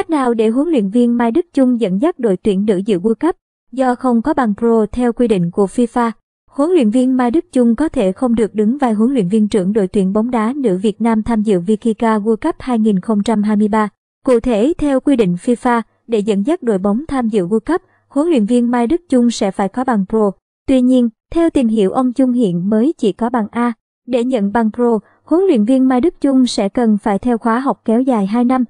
cách nào để huấn luyện viên Mai Đức Chung dẫn dắt đội tuyển nữ dự World Cup? Do không có bằng pro theo quy định của FIFA, huấn luyện viên Mai Đức Chung có thể không được đứng vai huấn luyện viên trưởng đội tuyển bóng đá nữ Việt Nam tham dự Vikika World Cup 2023. Cụ thể, theo quy định FIFA, để dẫn dắt đội bóng tham dự World Cup, huấn luyện viên Mai Đức Chung sẽ phải có bằng pro. Tuy nhiên, theo tìm hiểu ông Chung hiện mới chỉ có bằng A. Để nhận bằng pro, huấn luyện viên Mai Đức Chung sẽ cần phải theo khóa học kéo dài 2 năm,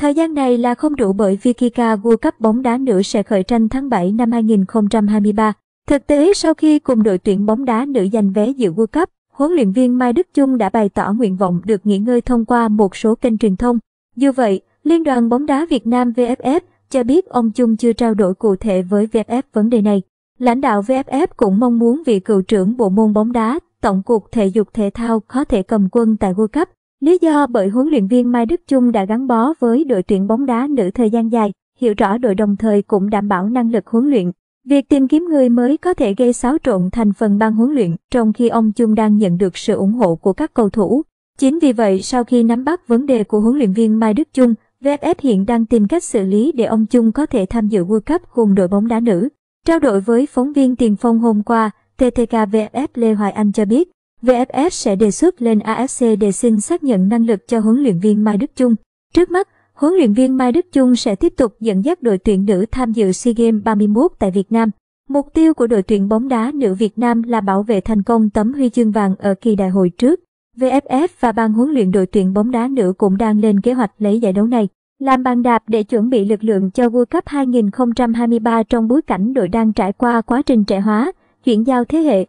Thời gian này là không đủ bởi vì Kika World Cup bóng đá nữ sẽ khởi tranh tháng 7 năm 2023. Thực tế sau khi cùng đội tuyển bóng đá nữ giành vé dự World Cup, huấn luyện viên Mai Đức Chung đã bày tỏ nguyện vọng được nghỉ ngơi thông qua một số kênh truyền thông. Dù vậy, Liên đoàn bóng đá Việt Nam VFF cho biết ông Chung chưa trao đổi cụ thể với VFF vấn đề này. Lãnh đạo VFF cũng mong muốn vị cựu trưởng bộ môn bóng đá, Tổng cục Thể dục Thể thao có thể cầm quân tại World Cup. Lý do bởi huấn luyện viên Mai Đức Chung đã gắn bó với đội tuyển bóng đá nữ thời gian dài, hiểu rõ đội đồng thời cũng đảm bảo năng lực huấn luyện. Việc tìm kiếm người mới có thể gây xáo trộn thành phần ban huấn luyện trong khi ông Chung đang nhận được sự ủng hộ của các cầu thủ. Chính vì vậy, sau khi nắm bắt vấn đề của huấn luyện viên Mai Đức Chung, VFF hiện đang tìm cách xử lý để ông Chung có thể tham dự World Cup cùng đội bóng đá nữ. Trao đổi với phóng viên Tiền Phong hôm qua, TTK VFF Lê Hoài Anh cho biết, VFF sẽ đề xuất lên AFC để xin xác nhận năng lực cho huấn luyện viên Mai Đức Chung. Trước mắt, huấn luyện viên Mai Đức Chung sẽ tiếp tục dẫn dắt đội tuyển nữ tham dự SEA Games 31 tại Việt Nam. Mục tiêu của đội tuyển bóng đá nữ Việt Nam là bảo vệ thành công tấm huy chương vàng ở kỳ đại hội trước. VFF và ban huấn luyện đội tuyển bóng đá nữ cũng đang lên kế hoạch lấy giải đấu này làm bàn đạp để chuẩn bị lực lượng cho World Cup 2023 trong bối cảnh đội đang trải qua quá trình trẻ hóa, chuyển giao thế hệ.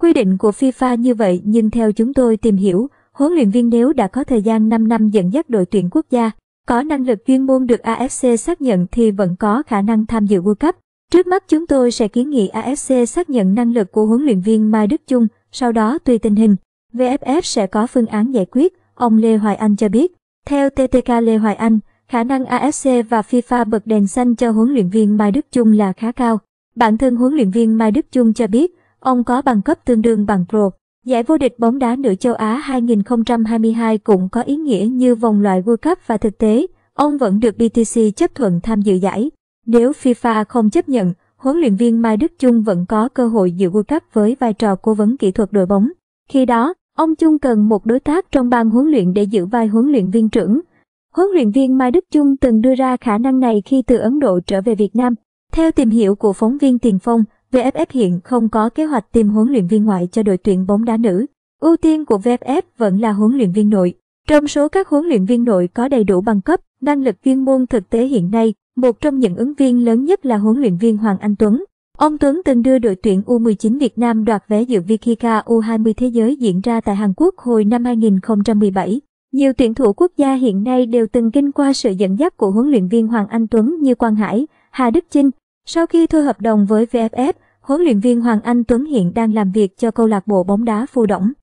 Quy định của FIFA như vậy nhưng theo chúng tôi tìm hiểu, huấn luyện viên nếu đã có thời gian 5 năm dẫn dắt đội tuyển quốc gia, có năng lực chuyên môn được AFC xác nhận thì vẫn có khả năng tham dự World Cup. Trước mắt chúng tôi sẽ kiến nghị AFC xác nhận năng lực của huấn luyện viên Mai Đức Chung, sau đó tùy tình hình, VFF sẽ có phương án giải quyết, ông Lê Hoài Anh cho biết. Theo TTK Lê Hoài Anh, khả năng AFC và FIFA bật đèn xanh cho huấn luyện viên Mai Đức Chung là khá cao. Bản thân huấn luyện viên Mai Đức Chung cho biết, Ông có bằng cấp tương đương bằng pro. Giải vô địch bóng đá nữ châu Á 2022 cũng có ý nghĩa như vòng loại World Cup và thực tế, ông vẫn được BTC chấp thuận tham dự giải. Nếu FIFA không chấp nhận, huấn luyện viên Mai Đức Chung vẫn có cơ hội dự World Cup với vai trò cố vấn kỹ thuật đội bóng. Khi đó, ông Chung cần một đối tác trong ban huấn luyện để giữ vai huấn luyện viên trưởng. Huấn luyện viên Mai Đức Chung từng đưa ra khả năng này khi từ Ấn Độ trở về Việt Nam. Theo tìm hiểu của phóng viên Tiền Phong, VFF hiện không có kế hoạch tìm huấn luyện viên ngoại cho đội tuyển bóng đá nữ. Ưu tiên của VFF vẫn là huấn luyện viên nội. Trong số các huấn luyện viên nội có đầy đủ bằng cấp, năng lực chuyên môn thực tế hiện nay, một trong những ứng viên lớn nhất là huấn luyện viên Hoàng Anh Tuấn. Ông Tuấn từng đưa đội tuyển U19 Việt Nam đoạt vé dự Vikika U20 thế giới diễn ra tại Hàn Quốc hồi năm 2017. Nhiều tuyển thủ quốc gia hiện nay đều từng kinh qua sự dẫn dắt của huấn luyện viên Hoàng Anh Tuấn như Quang Hải, Hà Đức Chinh, sau khi thôi hợp đồng với VFF, huấn luyện viên Hoàng Anh Tuấn hiện đang làm việc cho câu lạc bộ bóng đá Phù Đổng.